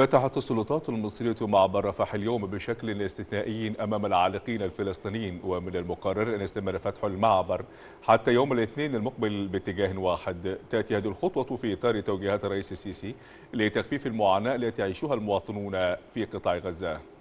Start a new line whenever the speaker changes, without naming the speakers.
فتحت السلطات المصرية معبر رفح اليوم بشكل استثنائي أمام العالقين الفلسطينيين ومن المقرر أن يستمر فتح المعبر حتى يوم الاثنين المقبل باتجاه واحد تأتي هذه الخطوة في إطار توجيهات الرئيس السيسي لتخفيف المعاناة التي يعيشها المواطنون في قطاع غزة